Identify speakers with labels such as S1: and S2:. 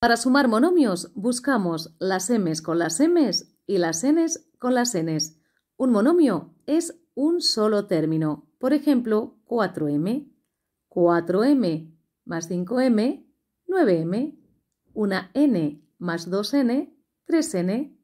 S1: Para sumar monomios, buscamos las m's con las m's y las n's con las n's. Un monomio es un solo término. Por ejemplo, 4m, 4m más 5m, 9m, una n más 2n, 3n,